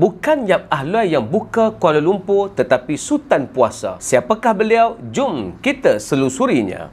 bukan Yap Ahlul yang buka Kuala Lumpur tetapi Sultan Puasa. Siapakah beliau? Jom kita selusurinya.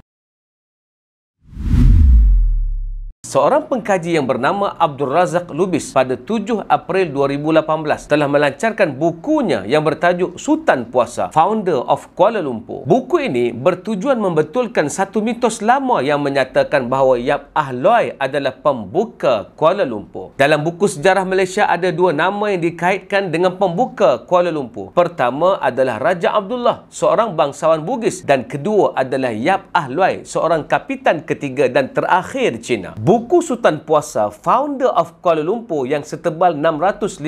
Seorang pengkaji yang bernama Abdul Razak Lubis pada 7 April 2018 telah melancarkan bukunya yang bertajuk Sultan Puasa, Founder of Kuala Lumpur. Buku ini bertujuan membetulkan satu mitos lama yang menyatakan bahawa Yap Ah Ahloy adalah pembuka Kuala Lumpur. Dalam buku sejarah Malaysia ada dua nama yang dikaitkan dengan pembuka Kuala Lumpur. Pertama adalah Raja Abdullah, seorang bangsawan Bugis dan kedua adalah Yap Ah Ahloy, seorang kapitan ketiga dan terakhir China. Buku Buku Sultan Puasa, founder of Kuala Lumpur yang setebal 615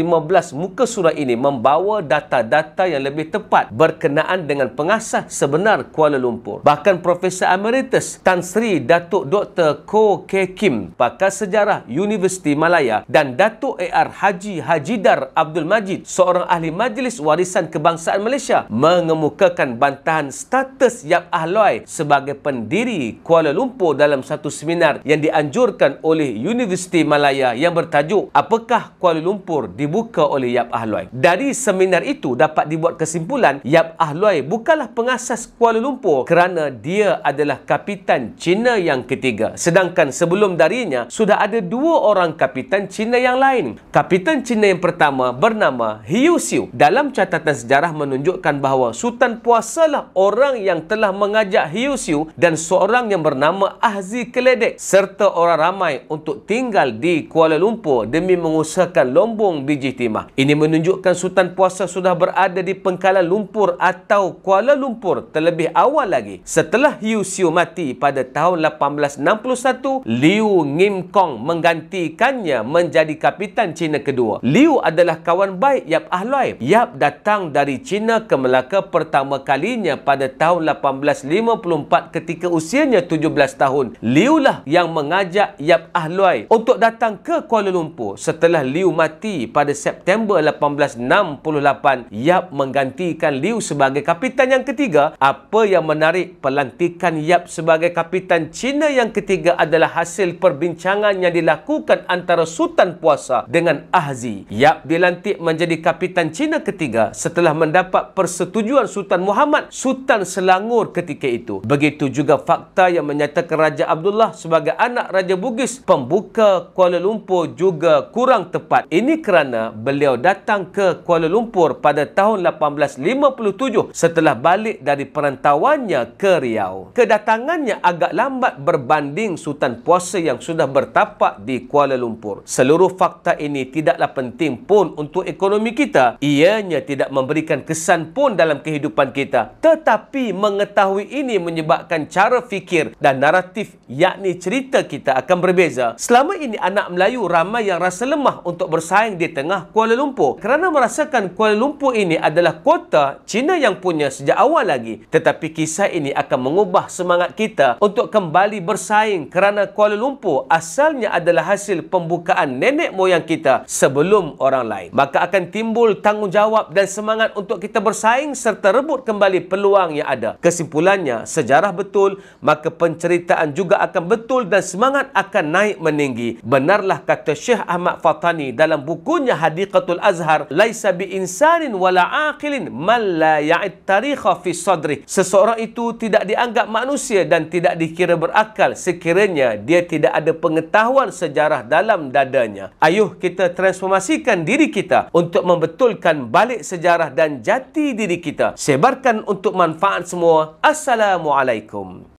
muka surat ini membawa data-data yang lebih tepat berkenaan dengan pengasas sebenar Kuala Lumpur. Bahkan Profesor Emeritus Tan Sri Datuk Dr. Ko K. Kim, pakar sejarah Universiti Malaya dan Datuk AR Haji Hajidar Abdul Majid, seorang ahli majlis warisan kebangsaan Malaysia, mengemukakan bantahan status Yap ahloy sebagai pendiri Kuala Lumpur dalam satu seminar yang dianjurkan dilaporkan oleh Universiti Malaya yang bertajuk Apakah Kuala Lumpur dibuka oleh Yap Ahluai? Dari seminar itu dapat dibuat kesimpulan Yap Ahluai bukanlah pengasas Kuala Lumpur kerana dia adalah kapitan Cina yang ketiga. Sedangkan sebelum darinya sudah ada dua orang kapitan Cina yang lain. Kapitan Cina yang pertama bernama Hiu Siu. Dalam catatan sejarah menunjukkan bahawa Sultan Puasalah orang yang telah mengajak Hiu Siu dan seorang yang bernama Ahzi Keledek serta orang ramai untuk tinggal di Kuala Lumpur demi mengusahakan lombong biji timah. Ini menunjukkan Sultan Puasa sudah berada di Pengkalan Lumpur atau Kuala Lumpur terlebih awal lagi setelah Hiu Siu mati pada tahun 1861, Liu Ngim Kong menggantikannya menjadi kapitan Cina kedua. Liu adalah kawan baik Yap Ah Loi. Yap datang dari Cina ke Melaka pertama kalinya pada tahun 1854 ketika usianya 17 tahun. Liu lah yang mengajak Yap Ah Luai untuk datang ke Kuala Lumpur setelah Liu mati pada September 1868 Yap menggantikan Liu sebagai kapitan yang ketiga apa yang menarik pelantikan Yap sebagai kapitan Cina yang ketiga adalah hasil perbincangan yang dilakukan antara Sultan Puasa dengan Ahzi Yap dilantik menjadi kapitan Cina ketiga setelah mendapat persetujuan Sultan Muhammad Sultan Selangor ketika itu begitu juga fakta yang menyatakan Raja Abdullah sebagai anak Raja Bukit Bugis pembuka Kuala Lumpur juga kurang tepat. Ini kerana beliau datang ke Kuala Lumpur pada tahun 1857 setelah balik dari perantauannya ke Riau. Kedatangannya agak lambat berbanding Sultan Puasa yang sudah bertapak di Kuala Lumpur. Seluruh fakta ini tidaklah penting pun untuk ekonomi kita. Ianya tidak memberikan kesan pun dalam kehidupan kita. Tetapi mengetahui ini menyebabkan cara fikir dan naratif yakni cerita kita akan yang berbeza. Selama ini anak Melayu ramai yang rasa lemah untuk bersaing di tengah Kuala Lumpur kerana merasakan Kuala Lumpur ini adalah kota Cina yang punya sejak awal lagi. Tetapi kisah ini akan mengubah semangat kita untuk kembali bersaing kerana Kuala Lumpur asalnya adalah hasil pembukaan nenek moyang kita sebelum orang lain. Maka akan timbul tanggungjawab dan semangat untuk kita bersaing serta rebut kembali peluang yang ada. Kesimpulannya, sejarah betul, maka penceritaan juga akan betul dan semangat akan akan naik meninggi. Benarlah kata Syekh Ahmad Fatani dalam bukunya Hadiqatul Azhar, laisa bi insanin wala aqilin man la ya'id tarikha fi sadri. Seseorang itu tidak dianggap manusia dan tidak dikira berakal sekiranya dia tidak ada pengetahuan sejarah dalam dadanya. Ayuh kita transformasikan diri kita untuk membetulkan balik sejarah dan jati diri kita. Sebarkan untuk manfaat semua. Assalamualaikum.